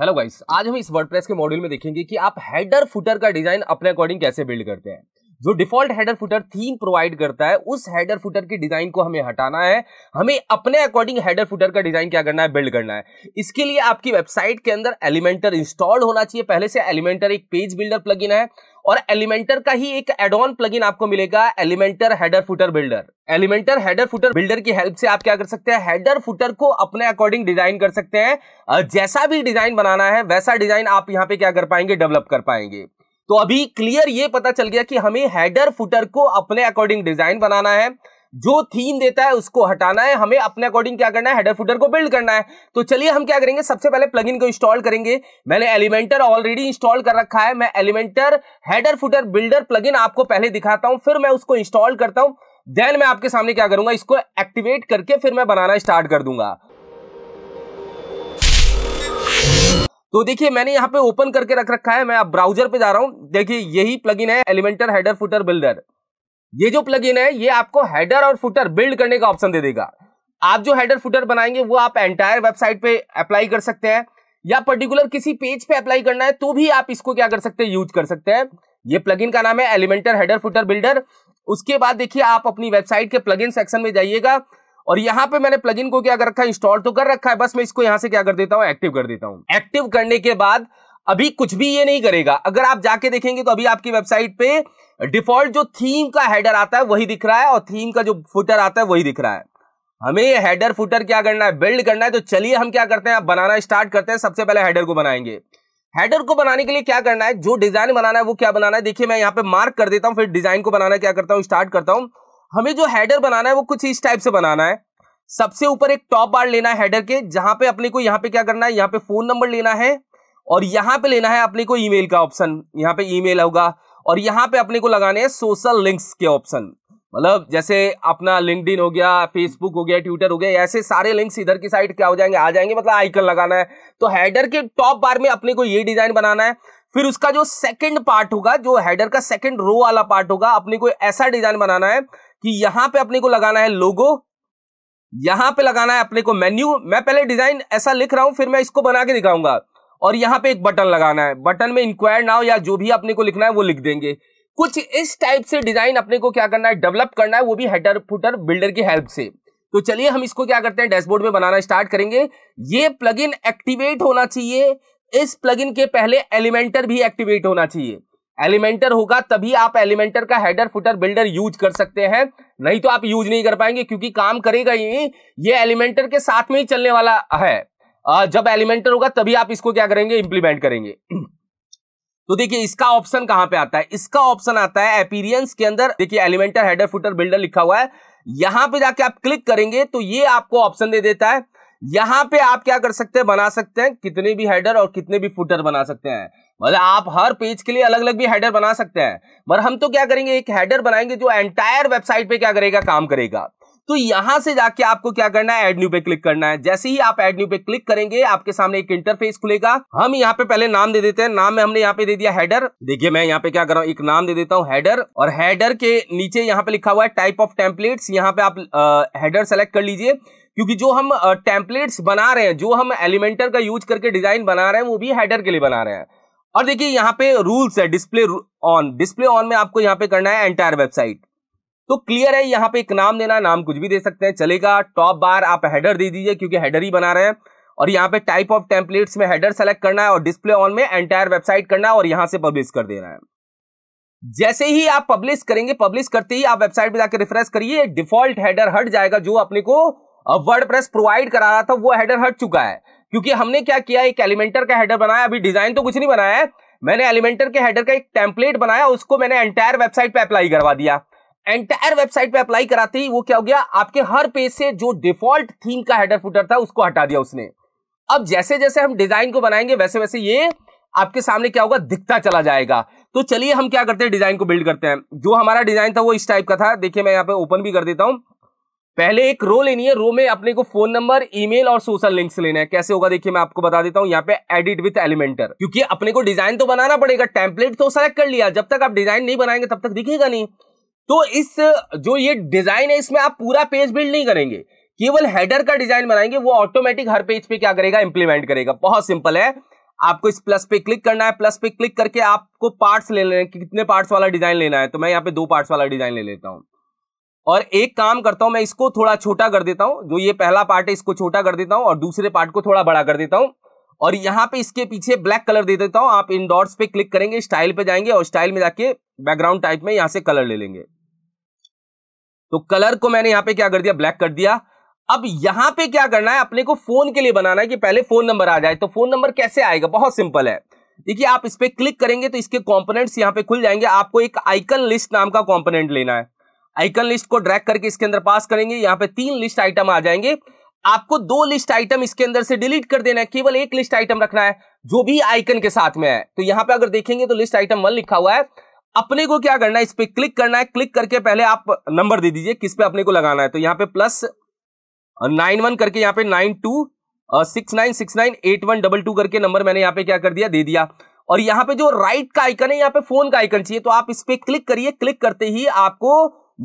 hello guys आज हम इस वर्डप्रेस के मॉड्यूल में देखेंगे कि आप हेडर फुटर का डिजाइन अपने अकॉर्डिंग कैसे बिल्ड करते हैं जो default header footer theme provide करता है उस हेडर फुटर के डिजाइन को हमें हटाना है हमें अपने अकॉर्डिंग हेडर फुटर का डिजाइन क्या करना है बिल्ड करना है इसके लिए आपकी वेबसाइट के अंदर एलिमेंटर इंस्टॉल होना चाहिए पहले से एलिमेंटर एक पेज बिल्डर प्लगइन है और एलिमेंटर का ही एक एडोन ऑन प्लगइन आपको मिलेगा Elementor header footer builder Elementor header footer builder की हेल्प से आप क्या कर सकते हैं हेडर फुटर को अपने अकॉर्डिंग डिजाइन कर सकते हैं जैसा भी डिजाइन बनाना है वैसा डिजाइन आप यहाँ पे क्या कर पाएंगे डेवलप कर पाएंगे तो अभी क्लियर ये पता चल गया कि हमें हेडर फुटर को अपने अकॉर्डिंग डिजाइन बनाना है जो थीम देता है उसको हटाना है हमें अपने अकॉर्डिंग क्या करना है हेडर फुटर को बिल्ड करना है तो चलिए हम क्या करेंगे सबसे पहले प्लग को इंस्टॉल करेंगे मैंने एलिमेंटर ऑलरेडी इंस्टॉल कर रखा है मैं Elementor header footer builder plug आपको पहले दिखाता हूं फिर मैं उसको इंस्टॉल करता हूं देन मैं आपके सामने क्या करूंगा इसको एक्टिवेट करके फिर मैं बनाना स्टार्ट कर दूंगा तो देखिए मैंने यहां पे ओपन करके रख रखा है मैं अब ब्राउजर पे जा रहा हूं देखिए यही प्लगइन है एलिमेंटर हेडर फुटर बिल्डर ये जो प्लगइन है ये आपको हेडर और फुटर बिल्ड करने का ऑप्शन दे देगा आप जो हेडर फुटर बनाएंगे वो आप एंटायर वेबसाइट पे अप्लाई कर सकते हैं या पर्टिकुलर किसी पेज पे अप्लाई करना है तो भी आप इसको क्या कर सकते हैं यूज कर सकते हैं ये प्लगइन का नाम है एलिमेंटर हेडर फुटर बिल्डर उसके बाद देखिए आप अपनी वेबसाइट के प्लगइन सेक्शन में जाइएगा और यहाँ पे मैंने प्लगइन को क्या कर रखा है इंस्टॉल तो कर रखा है बस मैं इसको यहाँ से क्या कर देता हूँ एक्टिव कर देता हूँ एक्टिव करने के बाद अभी कुछ भी ये नहीं करेगा अगर आप जाके देखेंगे तो अभी आपकी वेबसाइट पे डिफॉल्ट जो थीम का हेडर आता है वही दिख रहा है और थीम का जो फुटर आता है वही दिख रहा है हमें ये हेडर फुटर क्या करना है बिल्ड करना है तो चलिए हम क्या करते हैं बनाना स्टार्ट करते हैं सबसे पहले हेडर को बनाएंगे हेडर को बनाने के लिए क्या करना है जो डिजाइन बनाना है वो क्या बनाना है देखिए मैं यहाँ पे मार्क कर देता हूँ फिर डिजाइन को बनाना क्या करता हूँ स्टार्ट करता हूँ हमें जो हेडर बनाना है वो कुछ इस टाइप से बनाना है सबसे ऊपर एक टॉप बार लेना है हेडर के जहां पे अपने को यहाँ पे क्या करना है यहाँ पे फोन नंबर लेना है और यहां पे लेना है अपने को ईमेल का ऑप्शन यहां पे ईमेल होगा और यहां पे अपने को लगाने हैं सोशल लिंक्स के ऑप्शन मतलब जैसे अपना लिंकड हो गया फेसबुक हो गया ट्विटर हो गया ऐसे सारे लिंक्स इधर की साइड क्या हो जाएंगे आ जाएंगे मतलब आइकन लगाना है तो हैडर के टॉप बार में अपने को ये डिजाइन बनाना है फिर उसका जो सेकंड पार्ट होगा जो हैडर का सेकंड रो वाला पार्ट होगा अपने को ऐसा डिजाइन बनाना है कि यहां पे अपने को लगाना है लोगो यहां पे लगाना है अपने को मेन्यू मैं पहले डिजाइन ऐसा लिख रहा हूं फिर मैं इसको बना के दिखाऊंगा और यहाँ पे एक बटन लगाना है बटन में इंक्वायर नाउ या जो भी अपने को लिखना है वो लिख देंगे कुछ इस टाइप से डिजाइन अपने को क्या करना है डेवलप करना है वो भी हेडर फुटर बिल्डर की हेल्प से तो चलिए हम इसको क्या करते हैं डैशबोर्ड में बनाना स्टार्ट करेंगे ये प्लगइन एक्टिवेट होना चाहिए इस प्लगइन के पहले एलिमेंटर भी एक्टिवेट होना चाहिए एलिमेंटर होगा तभी आप एलिमेंटर का हेडर फुटर बिल्डर यूज कर सकते हैं नहीं तो आप यूज नहीं कर पाएंगे क्योंकि काम करेगा ही ये एलिमेंटर के साथ में ही चलने वाला है जब एलिमेंटर होगा तभी आप इसको क्या करेंगे इंप्लीमेंट करेंगे तो देखिए इसका ऑप्शन कहां पे आता है इसका ऑप्शन आता है एपीरियंस के अंदर देखिए एलिमेंटर हेडर फुटर बिल्डर लिखा हुआ है यहां पे जाके आप क्लिक करेंगे तो ये आपको ऑप्शन दे देता है यहां पे आप क्या कर सकते हैं बना सकते हैं कितने भी हेडर और कितने भी फुटर बना सकते हैं मतलब आप हर पेज के लिए अलग अलग भी हेडर बना सकते हैं मगर हम तो क्या करेंगे एक हेडर बनाएंगे जो एंटायर वेबसाइट पे क्या करेगा काम करेगा तो यहां से जाके आपको क्या करना है एड न्यू पे क्लिक करना है जैसे ही आप एड न्यू पे क्लिक करेंगे आपके सामने एक इंटरफेस खुलेगा हम यहाँ पे पहले नाम दे देते हैं नाम में हमने यहाँ पे दे दिया हैडर देखिए मैं यहाँ पे क्या कर रहा हूँ एक नाम दे देता हूँ हैडर और हैडर के नीचे यहाँ पे लिखा हुआ है टाइप ऑफ टेम्पलेट्स यहाँ पे आप हेडर सेलेक्ट कर लीजिए क्योंकि जो हम टेम्पलेट्स बना रहे हैं जो हम एलिमेंटर का यूज करके डिजाइन बना रहे हैं वो भी हैडर के लिए बना रहे हैं और देखिए यहाँ पे रूल्स है डिस्प्ले ऑन डिस्प्ले ऑन में आपको यहाँ पे करना है एंटायर वेबसाइट तो क्लियर है यहाँ पे एक नाम देना नाम कुछ भी दे सकते हैं चलेगा टॉप बार आप हेडर दे दीजिए क्योंकि हेडर ही बना रहे हैं और यहाँ पे टाइप ऑफ टेम्पलेट्स में हेडर सेलेक्ट करना है और डिस्प्ले ऑन में एंटायर वेबसाइट करना है और यहां से पब्लिश कर देना है जैसे ही आप पब्लिश करेंगे पब्लिश करते ही आप वेबसाइट पे जाकर रिफ्रेश करिए डिफॉल्ट हेडर हट जाएगा जो अपने को वर्ड प्रेस प्रोवाइड करा रहा था वो हेडर हट चुका है क्योंकि हमने क्या किया एक एलिमेंटर का हेडर बनाया अभी डिजाइन तो कुछ नहीं बनाया है मैंने एलिमेंटर के हेडर का एक टेम्पलेट बनाया उसको मैंने एंटायर वेबसाइट पर अप्लाई करवा दिया एंटायर वेबसाइट पे अप्लाई कराते ही वो क्या हो गया आपके हर पेज से जो डिफॉल्ट थीम का हेडर फुटर था उसको हटा दिया उसने अब जैसे जैसे हम डिजाइन को बनाएंगे वैसे वैसे ये आपके सामने क्या होगा दिखता चला जाएगा तो चलिए हम क्या करते हैं डिजाइन को बिल्ड करते हैं जो हमारा डिजाइन था वो इस टाइप का था देखिए मैं यहाँ पे ओपन भी कर देता हूं पहले एक रो लेनी है रो में अपने को फोन नंबर ईमेल और सोशल लिंक्स लेना है कैसे होगा देखिए मैं आपको बता देता हूं यहाँ पे एडिट विथ एलिमेंटर क्योंकि अपने को डिजाइन तो बनाना पड़ेगा टेम्पलेट तो सेलेक्ट कर लिया जब तक आप डिजाइन नहीं बनाएंगे तब तक दिखेगा नहीं तो इस जो ये डिजाइन है इसमें आप पूरा पेज बिल्ड नहीं करेंगे केवल हेडर का डिजाइन बनाएंगे वो ऑटोमेटिक हर पेज पे क्या करेगा इंप्लीमेंट करेगा बहुत सिंपल है आपको इस प्लस पे क्लिक करना है प्लस पे क्लिक करके आपको पार्ट्स ले लेना है कि कितने पार्ट्स वाला डिजाइन लेना है तो मैं यहाँ पे दो पार्ट्स वाला डिजाइन ले लेता हूँ और एक काम करता हूं मैं इसको थोड़ा छोटा कर देता हूँ जो ये पहला पार्ट है इसको छोटा कर देता हूँ और दूसरे पार्ट को थोड़ा बड़ा कर देता हूँ और यहाँ पे इसके पीछे ब्लैक कलर दे देता हूँ आप इन डॉट्स पे क्लिक करेंगे स्टाइल पे जाएंगे और स्टाइल में जाके बैकग्राउंड टाइप में यहाँ से कलर ले लेंगे तो कलर को मैंने यहां पे क्या कर दिया ब्लैक कर दिया अब यहां पे क्या करना है अपने को फोन के लिए बनाना है कि पहले फोन नंबर आ जाए तो फोन नंबर कैसे आएगा बहुत सिंपल है देखिए आप इस पर क्लिक करेंगे तो इसके कॉम्पोनेंट्स यहां पे खुल जाएंगे आपको एक आइकन लिस्ट नाम का कॉम्पोनेंट लेना है आइकन लिस्ट को ड्रैक करके इसके अंदर पास करेंगे यहां पर तीन लिस्ट आइटम आ जाएंगे आपको दो लिस्ट आइटम इसके अंदर से डिलीट कर देना है केवल एक लिस्ट आइटम रखना है जो भी आइकन के साथ में है तो यहां पे अगर देखेंगे तो लिस्ट आइटम वन लिखा हुआ है अपने को क्या करना है इस पर क्लिक करना है क्लिक करके पहले आप नंबर दे दीजिए किस पे अपने को लगाना है तो यहाँ पे प्लस नाइन वन करके यहाँ पे nine two six nine six nine eight one double two करके नंबर मैंने यहाँ पे क्या कर दिया दे दिया और यहाँ पे जो राइट का आइकन है यहाँ पे फोन का आइकन चाहिए तो आप इस पर क्लिक करिए क्लिक करते ही आपको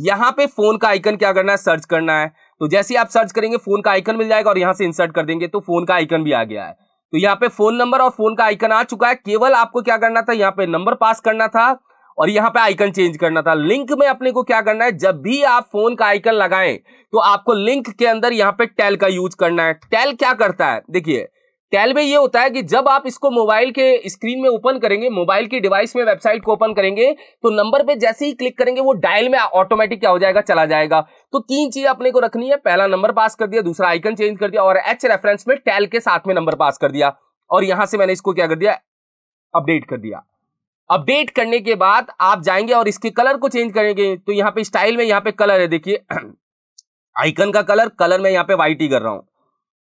यहाँ पे फोन का आइकन क्या करना है सर्च करना है तो जैसे ही आप सर्च करेंगे फोन का आइकन मिल जाएगा और यहाँ से इंसर्ट कर देंगे तो फोन का आइकन भी आ गया है तो यहाँ पे फोन नंबर और फोन का आइकन आ चुका है केवल आपको क्या करना था यहाँ पे नंबर पास करना था और यहाँ पे आइकन चेंज करना था लिंक में अपने को क्या करना है जब भी आप फोन का आइकन लगाएं तो आपको लिंक के अंदर यहाँ पे टेल का यूज करना है टेल क्या करता है देखिए टेल में ये होता है कि जब आप इसको मोबाइल के स्क्रीन में ओपन करेंगे मोबाइल की डिवाइस में वेबसाइट को ओपन करेंगे तो नंबर पे जैसे ही क्लिक करेंगे वो डायल में ऑटोमेटिक क्या हो जाएगा चला जाएगा तो तीन चीज अपने को रखनी है पहला नंबर पास कर दिया दूसरा आइकन चेंज कर दिया और एच रेफरेंस में टेल के साथ में नंबर पास कर दिया और यहां से मैंने इसको क्या कर दिया अपडेट कर दिया अपडेट करने के बाद आप जाएंगे और इसके कलर को चेंज करेंगे तो यहाँ पे स्टाइल में यहाँ पे कलर है देखिए आइकन का कलर कलर में यहाँ पे वाइट ही कर रहा हूं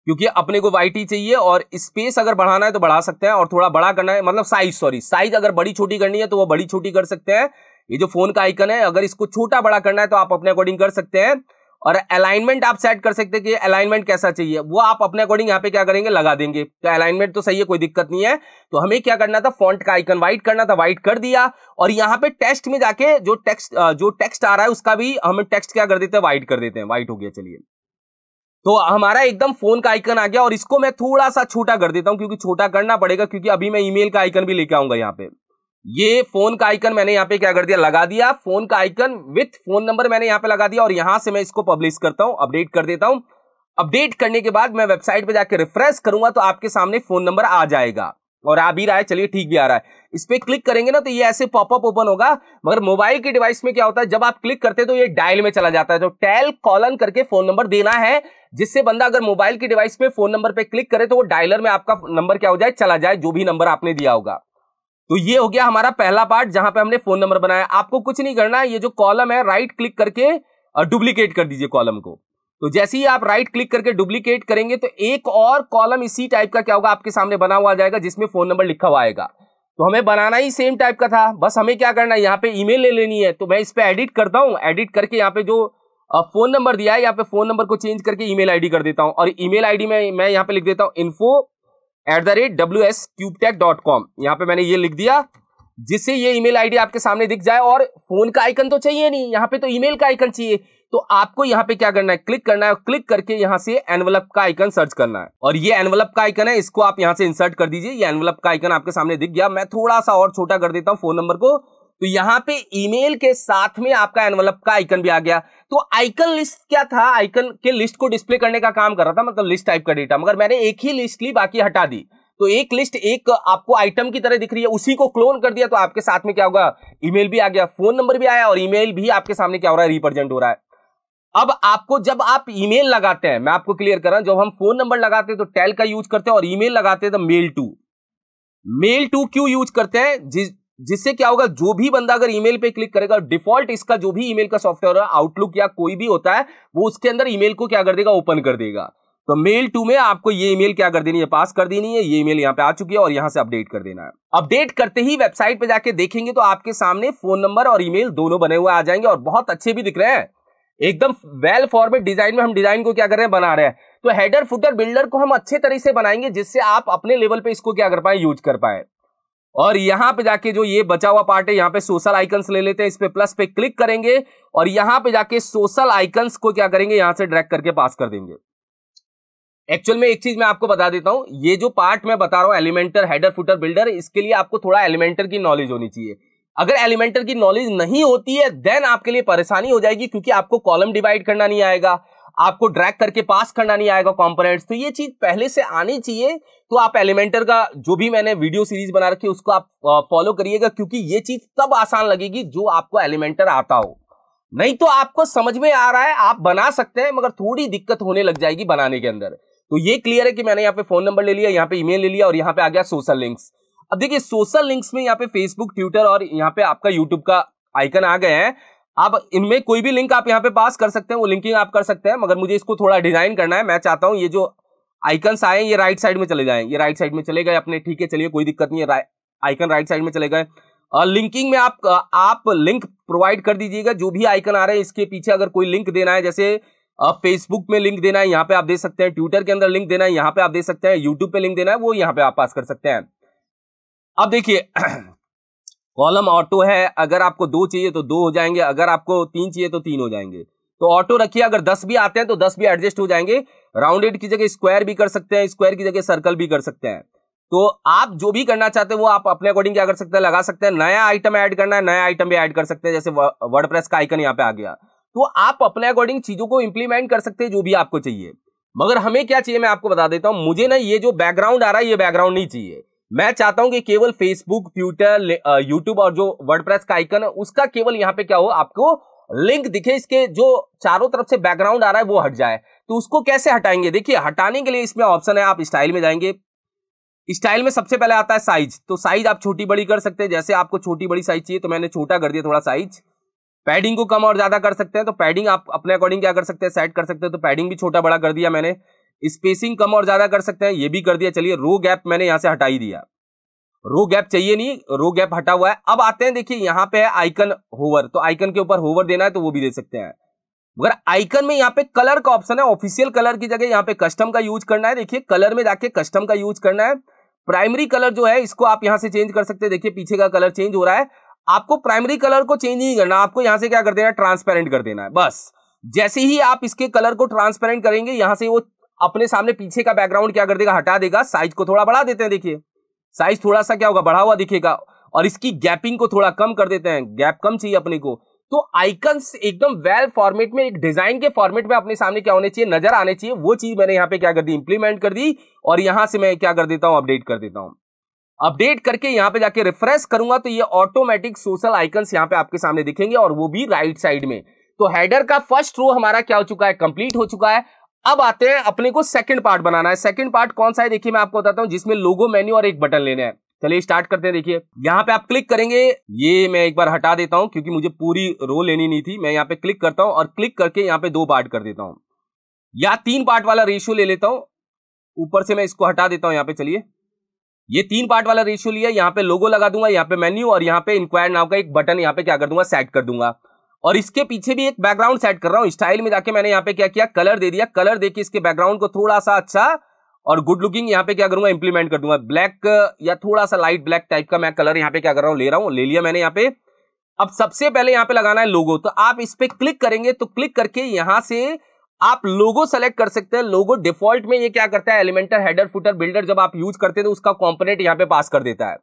क्योंकि अपने को वाइट ही चाहिए और स्पेस अगर बढ़ाना है तो बढ़ा सकते हैं और थोड़ा बड़ा करना है मतलब साइज सॉरी साइज अगर बड़ी छोटी करनी है तो वो बड़ी छोटी कर सकते हैं ये जो फोन का आइकन है अगर इसको छोटा बड़ा करना है तो आप अपने अकॉर्डिंग कर सकते हैं और अलाइनमेंट आप सेट कर सकते हैं कि अलाइनमेंट कैसा चाहिए वो आप अपने अकॉर्डिंग यहाँ पे क्या करेंगे लगा देंगे तो अलाइनमेंट तो सही है कोई दिक्कत नहीं है तो हमें क्या करना था फॉन्ट का आइकन व्हाइट करना था व्हाइट कर दिया और यहाँ पे टेक्स्ट में जाके जो टेक्स्ट जो टेक्स्ट आ रहा है उसका भी हम टेक्स्ट क्या कर देते हैं व्हाइट कर देते हैं व्हाइट हो गया चलिए तो हमारा एकदम फोन का आइकन आ गया और इसको मैं थोड़ा सा छोटा कर देता हूँ क्योंकि छोटा करना पड़ेगा क्योंकि अभी मैं ईमेल का आइकन भी लेके आऊंगा यहाँ पे ये फोन का आइकन मैंने यहाँ पे क्या कर दिया लगा दिया फोन का आइकन विथ फोन नंबर मैंने यहाँ पे लगा दिया और यहां से मैं इसको पब्लिश करता हूं अपडेट कर देता हूं अपडेट करने के बाद मैं वेबसाइट पे जाके रिफ्रेश करूंगा तो आपके सामने फोन नंबर आ जाएगा और आ भी रहा है चलिए ठीक भी आ रहा है इस पर क्लिक करेंगे ना तो ये ऐसे पॉपअप ओपन होगा मगर मोबाइल के डिवाइस में क्या होता है जब आप क्लिक करते हैं तो ये डायल में चला जाता है तो टैल कॉलन करके फोन नंबर देना है जिससे बंदा अगर मोबाइल के डिवाइस में फोन नंबर पे क्लिक करे तो वो डायलर में आपका नंबर क्या हो जाए चला जाए जो भी नंबर आपने दिया होगा तो ये हो गया हमारा पहला पार्ट जहां पे हमने फोन नंबर बनाया आपको कुछ नहीं करना ये जो कॉलम है राइट क्लिक करके डुप्लीकेट कर दीजिए कॉलम को तो जैसे ही आप राइट क्लिक करके डुप्लीकेट करेंगे तो एक और कॉलम इसी टाइप का क्या होगा आपके सामने बना हुआ जाएगा जिसमें फोन नंबर लिखा हुआ आएगा तो हमें बनाना ही सेम टाइप का था बस हमें क्या करना है यहाँ पे ईमेल ले लेनी है तो मैं इस पर एडिट करता हूँ एडिट करके यहाँ पे जो फोन नंबर दिया है यहाँ पे फोन नंबर को चेंज करके ईमेल आईडी कर देता हूँ और ईमेल आईडी में मैं यहाँ पे लिख देता हूँ info at the rate W S Cubetech dot com यहाँ पे मैंने ये लिख दिया जिससे ये ईमेल आईडी आपके सामने दिख जाए और फोन का आइकन तो चाहिए नहीं यहाँ पे तो ईमेल का आइकन चाहिए तो आपको यहाँ पे क्या करना है क्लिक करना है और क्लिक करके यहाँ से एनवलप का आइकन सर्च करना है और ये एनवलप का आइकन है इसको आप यहाँ से इंसर्ट कर दीजिए ये एनवलप का आइकन आपके सामने दिख गया मैं थोड़ा सा और छोटा कर देता हूँ फोन नंबर को तो यहां पे ईमेल के साथ में आपका एनवलप का आइकन भी आ गया तो आइकन लिस्ट क्या था आइकन के लिस्ट को डिस्प्ले करने का काम कर रहा था मतलब लिस्ट टाइप का डेटा मगर मैंने एक ही लिस्ट ली बाकी हटा दी तो एक लिस्ट एक आपको आइटम की तरह दिख रही है उसी को क्लोन कर दिया तो आपके साथ में क्या होगा ईमेल भी आ गया फोन नंबर भी आया और ईमेल भी आपके सामने क्या हो रहा है रिप्रेजेंट हो रहा है अब आपको जब आप ईमेल लगाते हैं मैं आपको क्लियर कर रहा हूं जब हम फोन नंबर लगाते हैं तो टेल का यूज करते हैं और ईमेल लगाते हैं तो मेल टू मेल टू क्यों यूज करते हैं जिस जिससे क्या होगा जो भी बंदा अगर ईमेल पे क्लिक करेगा डिफॉल्ट इसका जो भी ईमेल का सॉफ्टवेयर है आउटलुक या कोई भी होता है वो उसके अंदर ईमेल को क्या कर देगा ओपन कर देगा तो मेल टू में आपको ये ईमेल क्या कर देनी है पास कर देनी है ये ईमेल यहाँ पे आ चुकी है और यहाँ से अपडेट कर देना है अपडेट करते ही वेबसाइट पे जाके देखेंगे तो आपके सामने फोन नंबर और ईमेल दोनों बने हुए आ जाएंगे और बहुत अच्छे भी दिख रहे हैं एकदम वेल फॉर्मेट डिजाइन में हम डिजाइन को क्या कर रहे हैं बना रहे हैं तो हेडर फुटर बिल्डर को हम अच्छे तरीके से बनाएंगे जिससे आप अपने लेवल पे इसको क्या कर पाए यूज कर पाए और यहां पे जाके जो ये बचा हुआ पार्ट है यहाँ पे सोशल आइकन्स ले लेते हैं इस पे प्लस पे क्लिक करेंगे और यहां पे जाके सोशल आइकन्स को क्या करेंगे यहां से ड्रैग करके पास कर देंगे एक्चुअल में एक चीज मैं आपको बता देता हूं ये जो पार्ट मैं बता रहा हूं एलिमेंटर हेडर फुटर बिल्डर इसके लिए आपको थोड़ा एलिमेंटर की नॉलेज होनी चाहिए अगर एलिमेंटर की नॉलेज नहीं होती है देन आपके लिए परेशानी हो जाएगी क्योंकि आपको कॉलम डिवाइड करना नहीं आएगा आपको ड्रैग करके पास करना नहीं आएगा कॉम्पोनेंट्स तो ये चीज पहले से आनी चाहिए तो आप एलिमेंटर का जो भी मैंने वीडियो सीरीज बना रखी है उसको आप फॉलो करिएगा क्योंकि ये चीज तब आसान लगेगी जो आपको एलिमेंटर आता हो नहीं तो आपको समझ में आ रहा है आप बना सकते हैं मगर थोड़ी दिक्कत होने लग जाएगी बनाने के अंदर तो ये क्लियर है कि मैंने यहाँ पे फोन नंबर ले लिया यहाँ पे ईमेल ले लिया और यहाँ पे आ गया सोशल लिंक्स अब देखिए सोशल लिंक्स में यहाँ पे फेसबुक ट्विटर और यहाँ पे आपका यूट्यूब का आइकन आ गए हैं आप इनमें कोई भी लिंक आप यहाँ पे पास कर सकते हैं वो लिंकिंग आप कर सकते हैं मगर मुझे इसको थोड़ा डिजाइन करना है मैं चाहता हूँ ये जो आइकन्स आए ये राइट साइड में चले जाए ये राइट साइड में चले गए अपने ठीक है चलिए कोई दिक्कत नहीं है आइकन राइट साइड में चले गए लिंकिंग में आप आप लिंक प्रोवाइड कर दीजिएगा जो भी आइकन आ रहे हैं इसके पीछे अगर कोई लिंक देना है जैसे फेसबुक में लिंक देना है यहाँ पे आप दे सकते हैं ट्विटर के अंदर लिंक देना है यहाँ पे आप दे सकते हैं यूट्यूब पे लिंक देना है वो यहाँ पे आप पास कर सकते हैं अब देखिए कॉलम ऑटो है अगर आपको दो चाहिए तो दो हो जाएंगे अगर आपको तीन चाहिए तो तीन हो जाएंगे तो ऑटो रखिए अगर दस भी आते हैं तो दस भी एडजस्ट हो जाएंगे राउंडेड की जगह स्क्वायर भी कर सकते हैं स्क्वायर की जगह सर्कल भी कर सकते हैं तो आप जो भी करना चाहते हैं वो आप अपने अकॉर्डिंग क्या कर सकते हैं लगा सकते हैं नया आइटम ऐड करना है नया आइटम भी ऐड कर सकते हैं जैसे वर्ड का आइकन यहाँ पे आ गया तो आप अपने अकॉर्डिंग चीजों को इंप्लीमेंट कर सकते हैं जो भी आपको चाहिए मगर हमें क्या चाहिए मैं आपको बता देता हूं मुझे ना ये जो बैकग्राउंड आ रहा है ये बैकग्राउंड नहीं चाहिए मैं चाहता हूं कि केवल फेसबुक ट्विटर यूट्यूब और जो वर्ड का आइकन है उसका केवल यहाँ पे क्या हो आपको लिंक दिखे इसके जो चारों तरफ से बैकग्राउंड आ रहा है वो हट जाए तो उसको कैसे हटाएंगे देखिए हटाने के लिए इसमें ऑप्शन है आप स्टाइल में जाएंगे स्टाइल में सबसे पहले आता है साइज तो साइज आप छोटी बड़ी कर सकते हैं जैसे आपको छोटी बड़ी साइज चाहिए तो मैंने छोटा कर दिया थोड़ा साइज पैडिंग को कम और ज्यादा कर सकते हैं तो पैडिंग आप अपने अकॉर्डिंग क्या कर सकते हैं सेट कर सकते हैं तो पैडिंग भी छोटा बड़ा कर दिया मैंने स्पेसिंग कम और ज्यादा कर सकते हैं ये भी कर दिया चलिए रो गैप मैंने यहाँ से हटाई दिया रो गैप चाहिए नहीं रो गैप हटा हुआ है अब आते हैं देखिए यहां पे है आइकन होवर तो आइकन के ऊपर होवर देना है तो वो भी दे सकते हैं मगर आइकन में यहाँ पे कलर का ऑप्शन है ऑफिशियल कलर की जगह यहाँ पे कस्टम का यूज करना है देखिए कलर में जाके कस्टम का यूज करना है प्राइमरी कलर जो है इसको आप यहाँ से चेंज कर सकते हैं देखिए पीछे का कलर चेंज हो रहा है आपको प्राइमरी कलर को चेंज नहीं करना आपको यहाँ से क्या कर देना है ट्रांसपेरेंट कर देना है बस जैसे ही आप इसके कलर को ट्रांसपेरेंट करेंगे यहाँ से वो अपने सामने पीछे का बैकग्राउंड क्या कर देगा हटा देगा साइज को थोड़ा बढ़ा देते हैं देखिए साइज थोड़ा सा क्या होगा बढ़ा हुआ दिखेगा और इसकी गैपिंग को थोड़ा कम कर देते हैं गैप कम चाहिए अपने को तो आइकन्स एकदम वेल फॉर्मेट में एक डिजाइन के फॉर्मेट में अपने सामने क्या होने चाहिए नजर आने चाहिए वो चीज मैंने यहाँ पे क्या कर दी इंप्लीमेंट कर दी और यहां से मैं क्या कर देता हूं अपडेट कर देता हूं अपडेट करके यहाँ पे जाके रिफ्रेश करूंगा तो ये ऑटोमेटिक सोशल आइकन्स यहाँ पे आपके सामने दिखेंगे और वो भी राइट साइड में तो हेडर का फर्स्ट रो हमारा क्या हो चुका है कंप्लीट हो चुका है अब आते हैं अपने को सेकंड पार्ट बनाना है सेकंड पार्ट कौन सा है देखिए मैं आपको बताता हूँ जिसमें लोगो मेन्यू और एक बटन लेने हैं चलिए स्टार्ट करते हैं देखिए यहाँ पे आप क्लिक करेंगे ये मैं एक बार हटा देता हूँ क्योंकि मुझे पूरी रो लेनी नहीं थी मैं यहाँ पे क्लिक करता हूँ और क्लिक करके यहाँ पे दो पार्ट कर देता हूँ या तीन पार्ट वाला रेशियो ले लेता हूँ ऊपर से मैं इसको हटा देता हूँ यहाँ पे चलिए ये तीन पार्ट वाला रेशियो लिया यहाँ पे लोगो लगा दूंगा यहाँ पे मेन्यू और यहाँ पे इंक्वायर नाम का एक बटन यहाँ पे क्या कर दूंगा सेट कर दूंगा और इसके पीछे भी एक बैकग्राउंड सेट कर रहा हूँ स्टाइल में जाके मैंने यहाँ पे क्या किया कलर दे दिया कलर देके इसके बैकग्राउंड को थोड़ा सा अच्छा और गुड लुकिंग यहाँ पे क्या करूंगा इंप्लीमेंट कर दूंगा ब्लैक या थोड़ा सा लाइट ब्लैक टाइप का मैं कलर यहाँ पे क्या कर रहा हूँ ले रहा हूँ ले लिया मैंने यहाँ पे अब सबसे पहले यहाँ पे लगाना है लोगो तो आप इस पर क्लिक करेंगे तो क्लिक करके यहां से आप लोगो सेलेक्ट कर सकते हैं लोगो डिफॉल्ट में ये क्या करता है एलिमेंटर हेडर फुटर बिल्डर जब आप यूज करते हैं तो उसका कॉम्पोनेट यहाँ पे पास कर देता है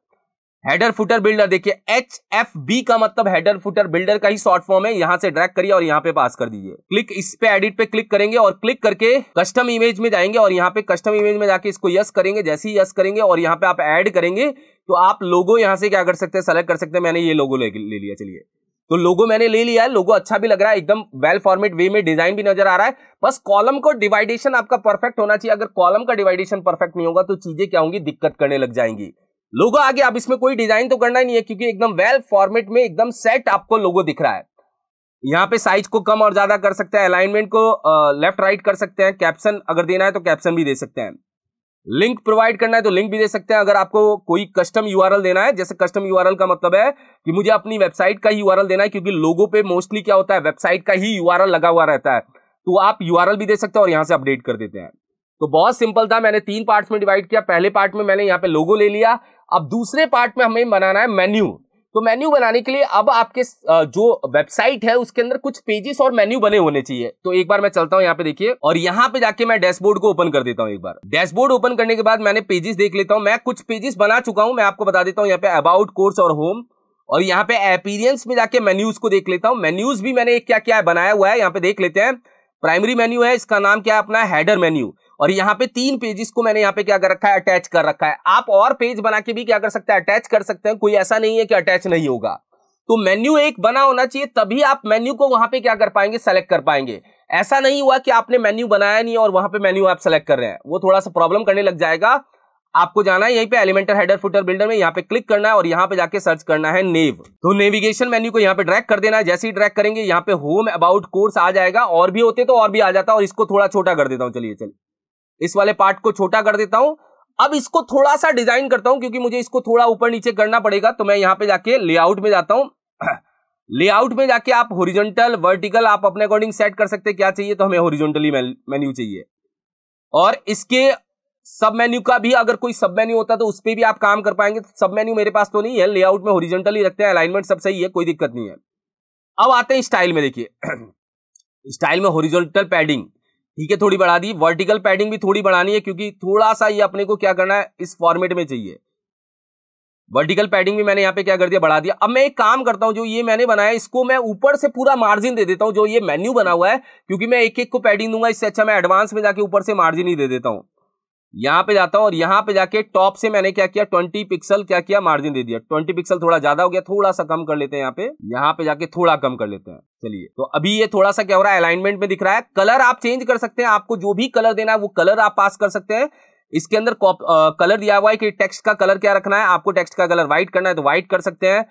हेडर फुटर बिल्डर देखिए एच एफ बी का मतलब हेडर फुटर बिल्डर का ही शॉर्ट फॉर्म है यहाँ से ड्रैग करिए और यहाँ पे पास कर दीजिए क्लिक इस पे एडिट पे क्लिक करेंगे और क्लिक करके कस्टम इमेज में जाएंगे और यहाँ पे कस्टम इमेज में जाके इसको यस करेंगे जैसे ही यस करेंगे और यहाँ पे आप ऐड करेंगे तो आप लोगो यहाँ से क्या कर सकते हैं सेलेक्ट कर सकते हैं मैंने ये लोगो ले, ले लिया चलिए तो लोगो मैंने ले लिया है लोगो अच्छा भी लग रहा है एकदम वेल फॉर्मेट वे में डिजाइन भी नजर आ रहा है बस कॉलम को डिवाइडेशन आपका परफेक्ट होना चाहिए अगर कॉलम का डिवाइडेशन परफेक्ट नहीं होगा तो चीजें क्या होंगी दिक्कत करने लग जाएंगी लोगो आगे आप इसमें कोई डिजाइन तो करना ही नहीं है क्योंकि एकदम वेल फॉर्मेट में एकदम सेट आपको लोगो दिख रहा है यहाँ पे साइज को कम और ज्यादा कर सकते हैं अलाइनमेंट को लेफ्ट राइट कर सकते हैं कैप्शन अगर देना है तो कैप्शन भी दे सकते हैं लिंक प्रोवाइड करना है तो लिंक भी दे सकते हैं अगर आपको कोई कस्टम यूआरएल देना है जैसे कस्टम यूआरएल का मतलब है कि मुझे अपनी वेबसाइट का ही यूआरएल देना है क्योंकि लोगों पे मोस्टली क्या होता है वेबसाइट का ही यूआरएल लगा हुआ रहता है तो आप यूआरएल भी दे सकते हैं और यहां से अपडेट कर देते हैं तो बहुत सिंपल था मैंने तीन पार्ट में डिवाइड किया पहले पार्ट में मैंने यहाँ पे लोगो ले लिया अब दूसरे पार्ट में हमें बनाना है मेन्यू तो मेन्यू बनाने के लिए अब आपके जो वेबसाइट है उसके अंदर कुछ पेजेस और मेन्यू बने होने चाहिए तो एक बार मैं चलता हूं यहाँ पे देखिए और यहाँ पे जाके मैं डैशबोर्ड को ओपन कर देता हूँ एक बार डैशबोर्ड ओपन करने के बाद मैंने पेजेस देख लेता हूँ मैं कुछ पेजेस बना चुका हूँ मैं आपको बता देता हूँ यहाँ पे अबाउट कोर्स और होम और यहाँ पे अपीरियंस में जाके मेन्यूज को देख लेता हूँ मेन्यूज भी मैंने क्या क्या बनाया हुआ है यहाँ पे देख लेते हैं प्राइमरी मेन्यू है इसका नाम क्या है अपना हैडर मेन्यू और यहाँ पे तीन पेजेस को मैंने यहाँ पे क्या कर रखा है अटैच कर रखा है आप और पेज बना के भी क्या कर सकते हैं अटैच कर सकते हैं कोई ऐसा नहीं है कि अटैच नहीं होगा तो मेन्यू एक बना होना चाहिए तभी आप मेन्यू को वहां पर क्या कर पाएंगे सेलेक्ट कर पाएंगे ऐसा नहीं हुआ कि आपने मेन्यू बनाया नहीं और वहां पर मेन्यू आप सेलेक्ट कर रहे हैं वो थोड़ा सा प्रॉब्लम करने लग जाएगा आपको जाना है यहीं पे एलिमेंटर हेडर फुटर बिल्डर में यहाँ पे क्लिक करना है और यहाँ पे जाके सर्च करना है नेव तो नेविगेशन मेन्यू को यहाँ पे ड्रैग कर देना है जैसे ही ड्रैग करेंगे यहाँ पे होम अबाउट कोर्स आ जाएगा और भी होते तो और भी आ जाता और इसको थोड़ा छोटा कर देता हूँ चलिए चलिए इस वाले पार्ट को छोटा कर देता हूं अब इसको थोड़ा सा डिजाइन करता हूं क्योंकि मुझे इसको थोड़ा ऊपर नीचे करना पड़ेगा तो मैं यहां पे जाके लेआउट में जाता हूं लेआउट में जाके आप होरिजेंटल वर्टिकल आप अपने अकॉर्डिंग सेट कर सकते क्या चाहिए तो हमें होरिजेंटली मेन्यू चाहिए और इसके सब मेन्यू का भी अगर कोई सब मेन्यू होता तो उस पर भी आप काम कर पाएंगे तो सब मेन्यू मेरे पास तो नहीं है लेआउट में होरिजेंटली रखते हैं अलाइनमेंट सब सही है कोई दिक्कत नहीं है अब आते हैं स्टाइल में देखिए स्टाइल में होरिजेंटल पैडिंग ठीक है थोड़ी बढ़ा दी वर्टिकल पैडिंग भी थोड़ी बढ़ानी है क्योंकि थोड़ा सा ये अपने को क्या करना है इस फॉर्मेट में चाहिए वर्टिकल पैडिंग भी मैंने यहाँ पे क्या कर दिया बढ़ा दिया अब मैं एक काम करता हूँ जो ये मैंने बनाया इसको मैं ऊपर से पूरा मार्जिन दे देता हूँ जो ये मेन्यू बना हुआ है क्योंकि मैं एक एक को पैडिंग दूंगा इससे अच्छा मैं एडवांस में जाके ऊपर से मार्जिन ही दे देता हूँ यहां पे जाता हूं और यहां पे जाके टॉप से मैंने क्या किया ट्वेंटी पिक्सल क्या किया मार्जिन दे दिया ट्वेंटी पिक्सल थोड़ा ज्यादा हो गया थोड़ा सा कम कर लेते हैं यहाँ पे यहाँ पे जाके थोड़ा कम कर लेते हैं चलिए तो अभी ये थोड़ा सा क्या हो रहा है अलाइनमेंट में दिख रहा है कलर आप चेंज कर सकते हैं आपको जो भी कलर देना है वो कलर आप पास कर सकते हैं इसके अंदर कलर दिया हुआ है कि टेक्स्ट का कलर क्या रखना है आपको टेक्स्ट का कलर व्हाइट करना है तो व्हाइट कर सकते हैं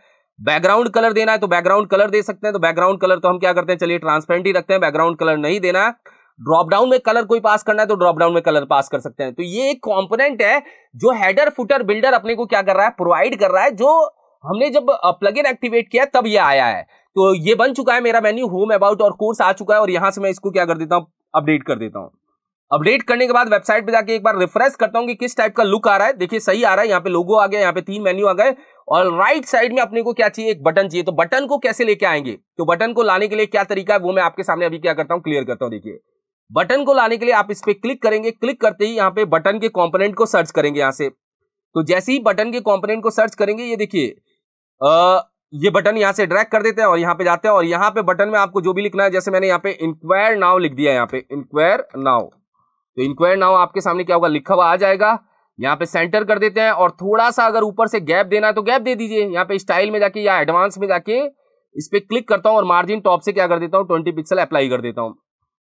बैकग्राउंड कलर देना है तो बैकग्राउंड कलर दे सकते हैं तो बैकग्राउंड कलर तो हम क्या करते हैं चलिए ट्रांसपेरेंट ही रखते हैं बैकग्राउंड कलर नहीं देना है ड्रॉप डाउन में कलर कोई पास करना है तो ड्रॉप डाउन में कलर पास कर सकते हैं तो ये एक कॉम्पोनेंट है जो हैडर फुटर बिल्डर अपने को क्या कर रहा है प्रोवाइड कर रहा है जो हमने जब प्लग इन एक्टिवेट किया तब ये आया है तो ये बन चुका है मेरा मेन्यू होम अबाउट और कोर्स आ चुका है और यहां से मैं इसको क्या कर देता हूँ अपडेट कर देता हूँ अपडेट करने के बाद वेबसाइट पे जाके एक बार रिफ्रेश करता हूँ कि किस टाइप का लुक आ रहा है देखिए सही आ रहा है यहाँ पे लोगो आ गया यहाँ पे तीन मेन्यू आ गए और राइट साइड में अपने को क्या चाहिए एक बटन चाहिए तो बटन को कैसे लेके आएंगे तो बटन को लाने के लिए क्या तरीका है वो मैं आपके सामने अभी क्या करता हूँ क्लियर करता हूँ देखिए बटन को लाने के लिए आप इस पर क्लिक करेंगे क्लिक करते ही यहाँ पे बटन के कॉम्पोनेंट को सर्च करेंगे यहाँ से तो जैसे ही बटन के कॉम्पोनेंट को सर्च करेंगे ये देखिए ये बटन यहाँ से ड्रैग कर देते हैं और यहाँ पे जाते हैं और यहाँ पे बटन में आपको जो भी लिखना है जैसे मैंने यहाँ पे इंक्वायर नाव लिख दिया यहाँ पे इंक्वायर नाव तो इंक्वायर नाव आपके सामने क्या होगा लिखा हुआ आ जाएगा यहाँ पे सेंटर कर देते हैं और थोड़ा सा अगर ऊपर से गैप देना है तो गैप दे दीजिए यहाँ पे स्टाइल में जाके या एडवांस में जाके इस पर क्लिक करता हूँ और मार्जिन टॉप से क्या कर देता हूँ ट्वेंटी पिक्सल अप्लाई कर देता हूँ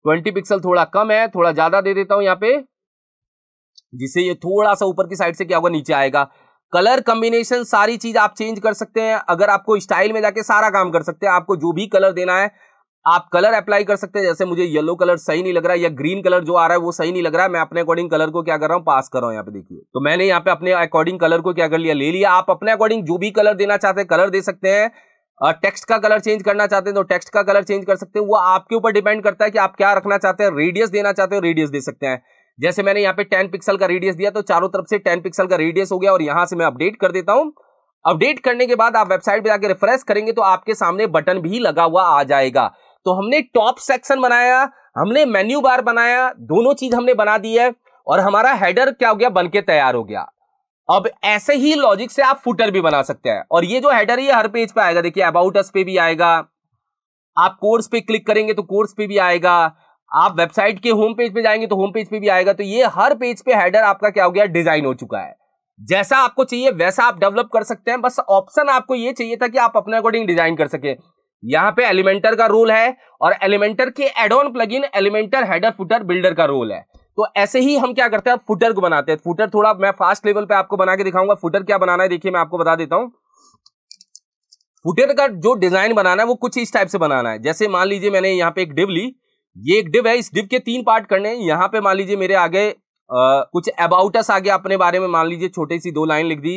ट्वेंटी पिक्सल थोड़ा कम है थोड़ा ज्यादा दे देता हूं यहाँ पे जिससे ये थोड़ा सा ऊपर की साइड से क्या होगा नीचे आएगा कलर कॉम्बिनेशन सारी चीज आप चेंज कर सकते हैं अगर आपको स्टाइल में जाके सारा काम कर सकते हैं आपको जो भी कलर देना है आप कलर अप्लाई कर सकते हैं जैसे मुझे येलो कलर सही नहीं लग रहा है या ग्रीन कलर जो आ रहा है वो सही नहीं लग रहा है मैं अपने अकॉर्डिंग कलर को क्या कर रहा हूँ पास कर रहा हूँ यहाँ पे देखिए तो मैंने यहाँ पे अपने अकॉर्डिंग कलर को क्या कर लिया ले लिया आप अपने अकॉर्डिंग जो भी कलर देना चाहते हैं कलर दे सकते हैं टेक्स्ट का कलर चेंज करना चाहते हैं तो टेक्स्ट का कलर चेंज कर सकते हैं वो आपके ऊपर डिपेंड करता है कि आप क्या रखना चाहते हैं रेडियस देना चाहते हो रेडियस दे सकते हैं जैसे मैंने यहाँ पे 10 पिक्सल का रेडियस दिया तो चारों तरफ से 10 पिक्सल का रेडियस हो गया और यहाँ से मैं अपडेट कर देता हूँ अपडेट करने के बाद आप वेबसाइट पर जाकर रिफ्रेश करेंगे तो आपके सामने बटन भी लगा हुआ आ जाएगा तो हमने टॉप सेक्शन बनाया हमने मेन्यू बार बनाया दोनों चीज हमने बना दी है और हमारा हेडर क्या हो गया बनके तैयार हो गया अब ऐसे ही लॉजिक से आप फुटर भी बना सकते हैं और ये जो हेडर है ये हर पेज पे आएगा देखिए अबाउट अस पे भी आएगा आप कोर्स पे क्लिक करेंगे तो कोर्स पे भी आएगा आप वेबसाइट के होम पेज पे जाएंगे तो होम पेज पे भी आएगा तो ये हर पेज पे हेडर आपका क्या हो गया डिजाइन हो चुका है जैसा आपको चाहिए वैसा आप डेवलप कर सकते हैं बस ऑप्शन आपको ये चाहिए था कि आप अपने अकॉर्डिंग डिजाइन कर सके यहाँ पे एलिमेंटर का रोल है और एलिमेंटर के addon plugin Elementor header footer builder का रोल है तो ऐसे ही हम क्या करते हैं फुटर को बनाते हैं फुटर थोड़ा मैं फास्ट लेवल पे आपको बना के दिखाऊंगा फुटर क्या बनाना है देखिए मैं आपको बता देता हूँ फुटर का जो डिजाइन बनाना है वो कुछ इस टाइप से बनाना है जैसे मान लीजिए मैंने यहाँ पे एक डिव ली ये एक डिव है इस डिव के तीन पार्ट करने हैं यहाँ पे मान लीजिए मेरे आगे आ, कुछ अबाउटस आ गया अपने बारे में मान लीजिए छोटी सी दो लाइन लिख दी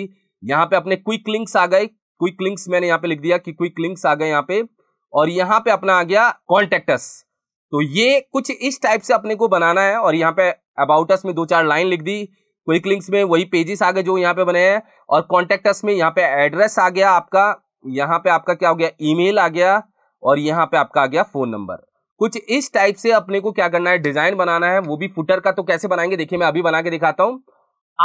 यहाँ पे अपने क्विक लिंक्स आ गए क्विक लिंक्स मैंने यहाँ पे लिख दिया कि क्विक लिंक्स आ गए यहाँ पे और यहाँ पे अपना आ गया कॉन्टेक्टस तो ये कुछ इस टाइप से अपने को बनाना है और यहाँ पे अबाउटस में दो चार लाइन लिख दी क्विक लिंक्स में वही पेजेस आ गए जो यहाँ पे बने हैं और कॉन्टेक्टस में यहाँ पे एड्रेस आ गया आपका यहाँ पे आपका क्या हो गया ईमेल आ गया और यहाँ पे आपका आ गया फोन नंबर कुछ इस टाइप से अपने को क्या करना है डिजाइन बनाना है वो भी फुटर का तो कैसे बनाएंगे देखिए मैं अभी बना के दिखाता हूँ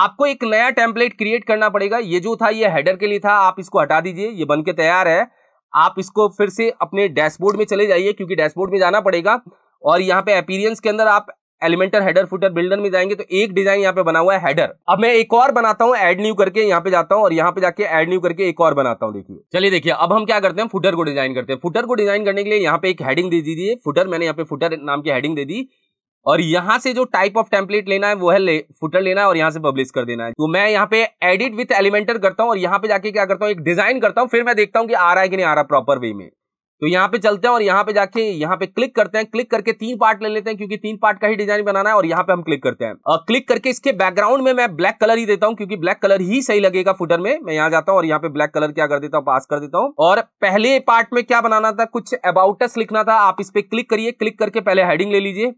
आपको एक नया टेम्पलेट क्रिएट करना पड़ेगा ये जो था ये हेडर के लिए था आप इसको हटा दीजिए ये बन के तैयार है आप इसको फिर से अपने डैशबोर्ड में चले जाइए क्योंकि डैशबोर्ड में जाना पड़ेगा और यहाँ पे अपीरियंस के अंदर आप एलिमेंटर हेडर फुटर बिल्डर में जाएंगे तो एक डिजाइन यहाँ पे बना हुआ है हेडर अब मैं एक और बनाता हूँ एड न्यू करके यहाँ पे जाता हूँ और यहाँ पे जाके एड न्यू करके एक और बनाता हूँ देखिए चलिए देखिए अब हम क्या करते हैं फुटर को डिजाइन करते हैं फुटर को डिजाइन करने के लिए यहाँ पे एक हेडिंग दे दीजिए फुटर मैंने यहाँ पे फुटर नाम की हेडिंग दे दी और यहाँ से जो टाइप ऑफ टेम्पलेट लेना है वो है ले, फुटर लेना है और यहाँ से पब्लिश कर देना है तो मैं यहाँ पे एडिट विथ एलिमेंटर करता हूँ और यहाँ पे जाके क्या करता हूँ एक डिजाइन करता हूँ फिर मैं देखता हूँ कि आ रहा है कि नहीं आ रहा प्रॉपर वे में तो यहाँ पे चलते हैं और यहाँ पे जाके यहाँ पे क्लिक करते हैं क्लिक करके तीन पार्ट ले लेते हैं क्योंकि तीन पार्ट का ही डिजाइन बनाना है और यहाँ पे हम क्लिक करते हैं और क्लिक करके इसके बैकग्राउंड में मैं ब्लैक कलर ही देता हूँ क्योंकि ब्लैक कलर ही सही लगेगा फुटर में मैं यहाँ जाता हूँ और यहाँ पे ब्लैक कलर क्या कर देता हूँ पास कर देता हूँ और पहले पार्ट में क्या बनाना था कुछ अबाउटस लिखना था आप इस पर क्लिक करिए क्लिक करके पहले हेडिंग ले लीजिए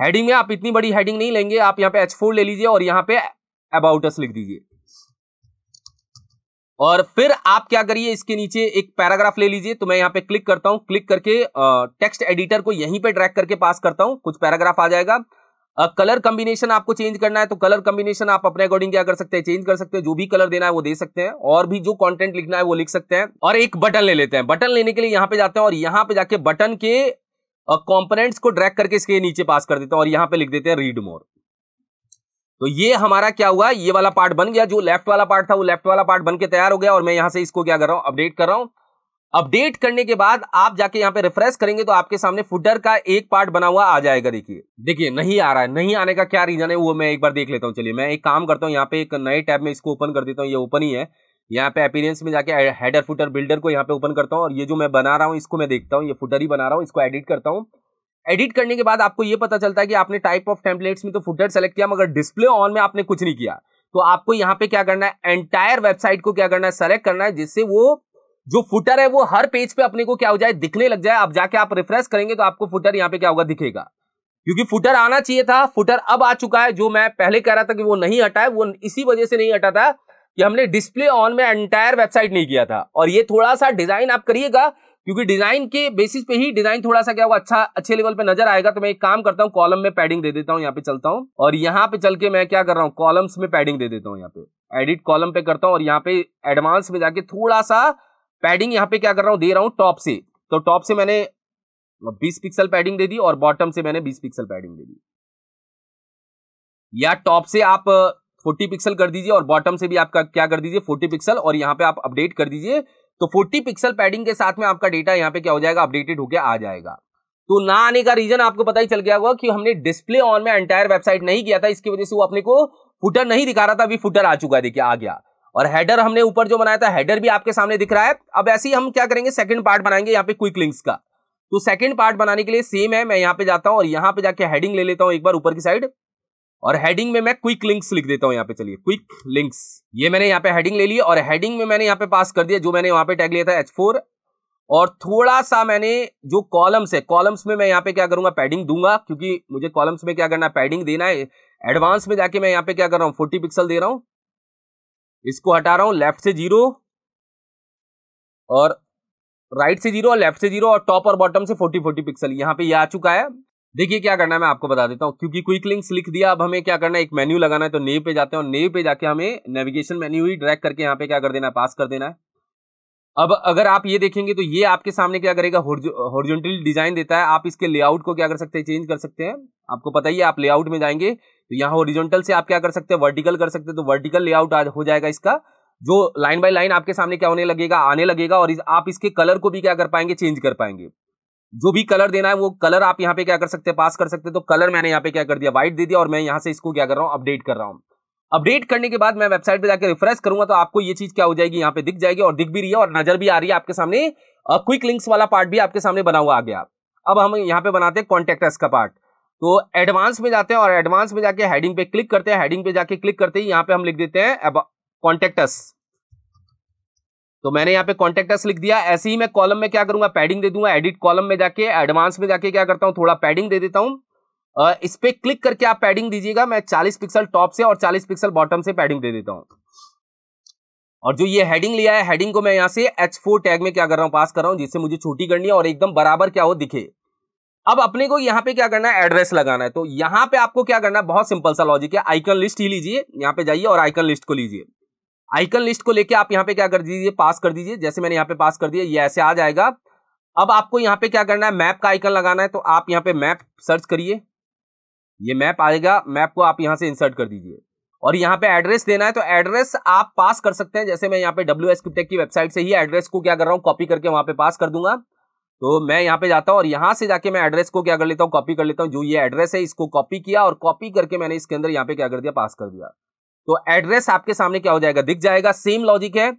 हेडिंग में आप इतनी बड़ी हेडिंग नहीं लेंगे आप यहाँ पे एच ले लीजिए और यहाँ पे अबाउटस लिख दीजिए और फिर आप क्या करिए इसके नीचे एक पैराग्राफ ले लीजिए तो मैं यहाँ पे क्लिक करता हूँ क्लिक करके टेक्स्ट एडिटर को यहीं पे ड्रैग करके पास करता हूँ कुछ पैराग्राफ आ जाएगा कलर कॉम्बिनेशन आपको चेंज करना है तो कलर कॉम्बिनेशन आप अपने अकॉर्डिंग क्या कर सकते हैं चेंज कर सकते हैं जो भी कलर देना है वो दे सकते हैं और भी जो कंटेंट लिखना है वो लिख सकते हैं और एक बटन ले लेते हैं बटन लेने के लिए यहाँ पे जाते हैं और यहाँ पे जाके बटन के कॉम्पोनेंट्स को ड्रैग करके इसके नीचे पास कर देते हैं और यहां पे लिख देते हैं रीड मोर तो ये हमारा क्या हुआ ये वाला पार्ट बन गया जो लेफ्ट वाला पार्ट था वो लेफ्ट वाला पार्ट बन के तैयार हो गया और मैं यहां से इसको क्या कर रहा हूं अपडेट कर रहा हूं अपडेट करने के बाद आप जाके यहां पे रिफ्रेश करेंगे तो आपके सामने फुटर का एक पार्ट बना हुआ आ जाएगा देखिए देखिए नहीं आ रहा है नहीं आने का क्या रीजन है वो मैं एक बार देख लेता हूँ चलिए मैं एक काम करता हूं यहाँ पे एक नए टैब में इसको ओपन कर देता हूँ ये ओपन ही है यहाँ पे अपीरेंस में जाके हेडर फुटर बिल्डर को यहाँ पे ओपन करता हूँ और ये जो मैं बना रहा हूँ इसको मैं देखता हूँ ये फुटर ही बना रहा हूँ इसको एडिट करता हूँ एडिट करने के बाद आपको ये पता चलता है कि आपने टाइप ऑफ टेम्पलेट्स में तो फुटर सेलेक्ट किया मगर डिस्प्ले ऑन में आपने कुछ नहीं किया तो आपको यहाँ पे क्या करना है एंटायर वेबसाइट को क्या करना है सेलेक्ट करना है जिससे वो जो फुटर है वो हर पेज पे अपने को क्या हो जाए दिखने लग जाए आप जाके आप रिफ्रेश करेंगे तो आपको फुटर यहाँ पे क्या होगा दिखेगा क्योंकि फुटर आना चाहिए था फुटर अब आ चुका है जो मैं पहले कह रहा था कि वो नहीं हटा है वो इसी वजह से नहीं हटा था कि हमने डिस्प्ले ऑन में एंटायर वेबसाइट नहीं किया था और ये थोड़ा सा डिजाइन आप करिएगा क्योंकि डिजाइन के बेसिस पे ही डिजाइन थोड़ा सा क्या होगा अच्छा अच्छे लेवल पे नजर आएगा तो मैं एक काम करता हूँ कॉलम में पैडिंग दे देता हूँ यहाँ पे चलता हूँ और यहाँ पे चल के मैं क्या कर रहा हूँ कॉलम्स में पैडिंग दे देता हूँ यहाँ पे एडिट कॉलम पे करता हूँ और यहाँ पे एडवांस में जाके थोड़ा सा पैडिंग यहाँ पे क्या कर रहा हूँ दे रहा हूँ टॉप से तो टॉप से मैंने बीस पिक्सल पैडिंग दे दी और बॉटम से मैंने बीस पिक्सल पैडिंग दे दी या टॉप से आप फोर्टी पिक्सल कर दीजिए और बॉटम से भी आपका क्या कर दीजिए फोर्टी पिक्सल और यहाँ पे आप अपडेट कर दीजिए तो फोर्टी पिक्सल पैडिंग के साथ में आपका डेटा यहाँ पे क्या हो जाएगा अपडेटेड होकर आ जाएगा तो ना आने का रीजन आपको पता ही चल गया होगा कि हमने डिस्प्ले ऑन में एंटायर वेबसाइट नहीं किया था इसकी वजह से वो अपने को फुटर नहीं दिखा रहा था अभी फुटर आ चुका है देखिए आ गया और हेडर हमने ऊपर जो बनाया था हेडर भी आपके सामने दिख रहा है अब ऐसे ही हम क्या करेंगे सेकंड पार्ट बनाएंगे यहाँ पे क्विक लिंक्स का तो सेकंड पार्ट बनाने के लिए सेम है मैं यहाँ पे जाता हूँ और यहाँ पे जाके हेडिंग ले लेता हूँ एक बार ऊपर की साइड और हेडिंग में मैं क्विक लिंक्स लिख देता हूँ यहाँ पे चलिए क्विक लिंक्स ये मैंने यहाँ पे हेडिंग ले ली और हेडिंग में मैंने यहाँ पे पास कर दिया जो मैंने वहां पे टैग लिया था एच फोर और थोड़ा सा मैंने जो कॉलम्स है कॉलम्स में मैं यहाँ पे क्या करूंगा पैडिंग दूंगा क्योंकि मुझे कॉलम्स में क्या करना है पैडिंग देना है एडवांस में जाके मैं यहाँ पे क्या कर रहा हूँ फोर्टी पिक्सल दे रहा हूँ इसको हटा रहा हूँ लेफ्ट से जीरो और राइट से जीरो और लेफ्ट से जीरो और टॉप और बॉटम से फोर्टी फोर्टी पिक्सल यहाँ पे ये आ चुका है देखिए क्या करना है मैं आपको बता देता हूँ क्योंकि क्विक लिंक्स लिख दिया अब हमें क्या करना है एक मेन्यू लगाना है तो नेव पे जाते हैं और नेव पे जाके हमें नेविगेशन मेन्यू ही ड्रैग करके यहाँ पे क्या कर देना है पास कर देना है अब अगर आप ये देखेंगे तो ये आपके सामने क्या करेगा हॉर्जोनटल डिजाइन देता है आप इसके लेआउट को क्या कर सकते हैं चेंज कर सकते हैं आपको पता ही है आप लेआउट में जाएंगे तो यहाँ हॉरिजोनटल से आप क्या कर सकते हैं वर्टिकल कर सकते हैं तो वर्टिकल लेआउट हो जाएगा इसका जो लाइन बाय लाइन आपके सामने क्या होने लगेगा आने लगेगा और इस, आप इसके कलर को भी क्या कर पाएंगे चेंज कर पाएंगे जो भी कलर देना है वो कलर आप यहाँ पे क्या कर सकते हैं पास कर सकते हैं तो कलर मैंने यहाँ पे क्या कर दिया व्हाइट दे दिया और मैं यहाँ से इसको क्या कर रहा हूँ अपडेट कर रहा हूँ अपडेट करने के बाद मैं वेबसाइट पे जाकर रिफ्रेश करूंगा तो आपको ये चीज क्या हो जाएगी यहाँ पे दिख जाएगी और दिख भी रही है और नजर भी आ रही है आपके सामने क्विक लिंक्स वाला पार्ट भी आपके सामने बना हुआ आ गया अब हम यहाँ पे बनाते हैं कॉन्टेक्ट का पार्ट तो एडवांस में जाते हैं और एडवांस में जाके हेडिंग पे क्लिक करते हैं हेडिंग पे जाके क्लिक करते ही यहाँ पे हम लिख देते हैं कॉन्टेक्टस तो मैंने यहाँ पे कॉन्टेक्टस लिख दिया ऐसे ही मैं कॉलम में क्या करूंगा पैडिंग दे दूंगा एडिट कॉलम में जाके एडवांस में जाके क्या करता हूँ थोड़ा पैडिंग दे देता हूँ इस पर क्लिक करके आप पैडिंग दीजिएगा मैं 40 पिक्सल टॉप से और 40 पिक्सल बॉटम से पैडिंग दे देता हूँ और जो ये हेडिंग लिया है हेडिंग को मैं यहाँ से एच फोर टैग में क्या कर रहा हूँ पास कर रहा हूँ जिससे मुझे छोटी करनी है और एकदम बराबर क्या हो दिखे अब अपने को यहाँ पे क्या करना है एड्रेस लगाना है तो यहाँ पे आपको क्या करना है बहुत सिंपल सा लॉजिक है आइकन लिस्ट ही लीजिए यहाँ पे जाइए और आइकन लिस्ट को लीजिए आइकन लिस्ट को लेके आप यहाँ पे क्या कर दीजिए पास कर दीजिए जैसे मैंने यहाँ पे पास कर दिया ये ऐसे आ जाएगा अब आपको यहाँ पे क्या करना है मैप का आइकन लगाना है तो आप यहाँ पे मैप सर्च करिए ये मैप आएगा मैप को आप यहाँ से इंसर्ट कर दीजिए और यहाँ पे एड्रेस देना है तो एड्रेस आप पास कर सकते हैं जैसे मैं यहाँ पे डब्ल्यू एस की वेबसाइट से ही एड्रेस को क्या कर रहा हूँ कॉपी करके वहाँ पे पास कर दूंगा तो मैं यहाँ पे जाता हूँ और यहाँ से जाके मैं एड्रेस को क्या कर लेता हूँ कॉपी कर लेता हूँ जो ये एड्रेस है इसको कॉपी किया और कॉपी करके मैंने इसके अंदर यहाँ पे क्या कर दिया पास कर दिया तो एड्रेस आपके सामने क्या हो जाएगा दिख जाएगा सेम लॉजिक है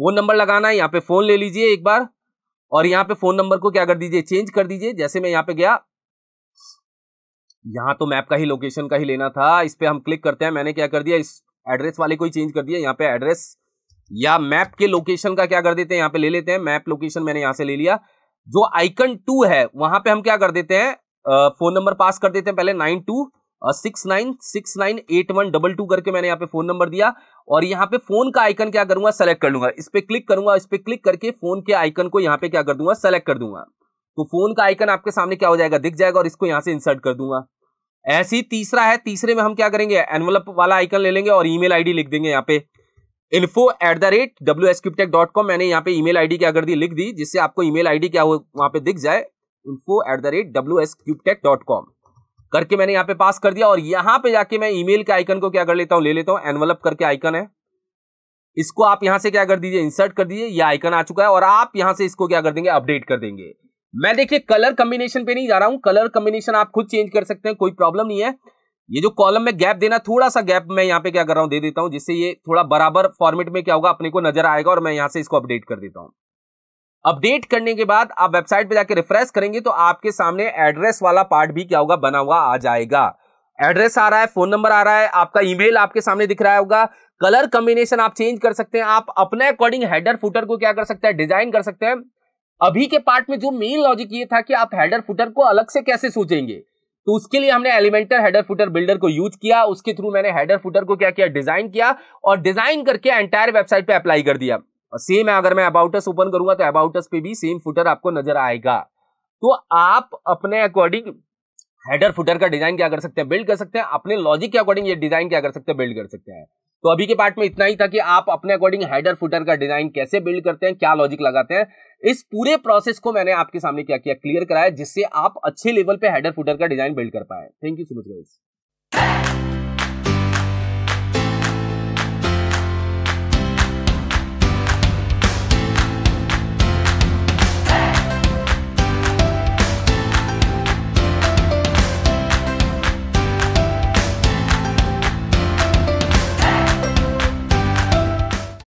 फोन नंबर लगाना है यहाँ पे फोन ले लीजिए एक बार और यहाँ पे फोन नंबर को क्या कर दीजिए चेंज कर दीजिए जैसे मैं यहाँ पे गया यहाँ तो मैप का ही लोकेशन का ही लेना था इस पर हम क्लिक करते हैं मैंने क्या कर दिया इस एड्रेस वाले को ही चेंज कर दिया यहाँ पे एड्रेस या मैप के लोकेशन का क्या कर देते हैं यहाँ पे ले लेते हैं मैप लोकेशन मैंने यहाँ से ले लिया जो आइकन टू है वहां पे हम क्या कर देते हैं फोन नंबर पास कर देते हैं पहले nine two six nine six nine eight one double two करके मैंने यहाँ पे फोन नंबर दिया और यहाँ पे फोन का आइकन क्या करूंगा सेलेक्ट कर लूंगा इस पर क्लिक करूंगा इस पर क्लिक करके फोन के आइकन को यहाँ पे क्या कर दूंगा सेलेक्ट कर दूंगा तो फोन का आइकन आपके सामने क्या हो जाएगा दिख जाएगा और इसको यहाँ से इंसर्ट कर दूंगा ऐसे ही तीसरा है तीसरे में हम क्या करेंगे एनवलप वाला आइकन ले लेंगे और ई मेल लिख देंगे यहाँ पे info at the rate W S Cubetech dot com मैंने यहाँ पे आई डी क्या कर दी लिख दी जिससे आपको आई डी क्या हो वहाँ पे दिख जाए info at the rate W S Cubetech dot com करके मैंने यहाँ पे पास कर दिया और यहाँ पे जाके मैं ईमेल के आइकन को क्या कर लेता हूँ ले लेता हूँ एनवलप करके आइकन है इसको आप यहाँ से क्या कर दीजिए इंसर्ट कर दीजिए ये आइकन आ चुका है और आप यहाँ से इसको क्या कर देंगे अपडेट कर देंगे मैं देखिए कलर कॉम्बिनेशन पे नहीं जा रहा हूँ कलर कॉम्बिनेशन आप खुद चेंज कर सकते हैं कोई प्रॉब्लम नहीं है ये जो कॉलम में गैप देना थोड़ा सा गैप मैं यहाँ पे क्या कर रहा हूँ दे देता हूँ जिससे ये थोड़ा बराबर फॉर्मेट में क्या होगा अपने को नजर आएगा और मैं यहाँ से इसको अपडेट कर देता हूँ अपडेट करने के बाद आप वेबसाइट पे जाके रिफ्रेश करेंगे तो आपके सामने एड्रेस वाला पार्ट भी क्या होगा बना हुआ आ जाएगा एड्रेस आ रहा है फोन नंबर आ रहा है आपका ईमेल आपके सामने दिख रहा होगा कलर कॉम्बिनेशन आप चेंज कर सकते हैं आप अपने अकॉर्डिंग हेडर फुटर को क्या कर सकते हैं डिजाइन कर सकते हैं अभी के पार्ट में जो मेन लॉजिक ये था कि आप हेडर फुटर को अलग से कैसे सोचेंगे तो उसके लिए हमने एलिमेंटर हेडर फुटर बिल्डर को यूज किया उसके थ्रू मैंने हेडर फुटर को क्या किया डिजाइन किया और डिजाइन करके एंटायर वेबसाइट पे अप्लाई कर दिया और सेम है अगर मैं अबाउटस ओपन करूंगा तो अबाउटस पे भी सेम फुटर आपको नजर आएगा तो आप अपने अकॉर्डिंग हेडर फुटर का डिजाइन क्या कर सकते हैं बिल्ड कर सकते हैं अपने लॉजिक के अकॉर्डिंग ये डिजाइन क्या कर सकते हैं बिल्ड कर सकते हैं तो अभी के पार्ट में इतना ही था कि आप अपने अकॉर्डिंग हेडर फुटर का डिजाइन कैसे बिल्ड करते हैं क्या लॉजिक लगाते हैं इस पूरे प्रोसेस को मैंने आपके सामने क्या किया क्लियर कराया जिससे आप अच्छे लेवल पे हेडर फुटर का डिजाइन बिल्ड कर पाए thank you so much guys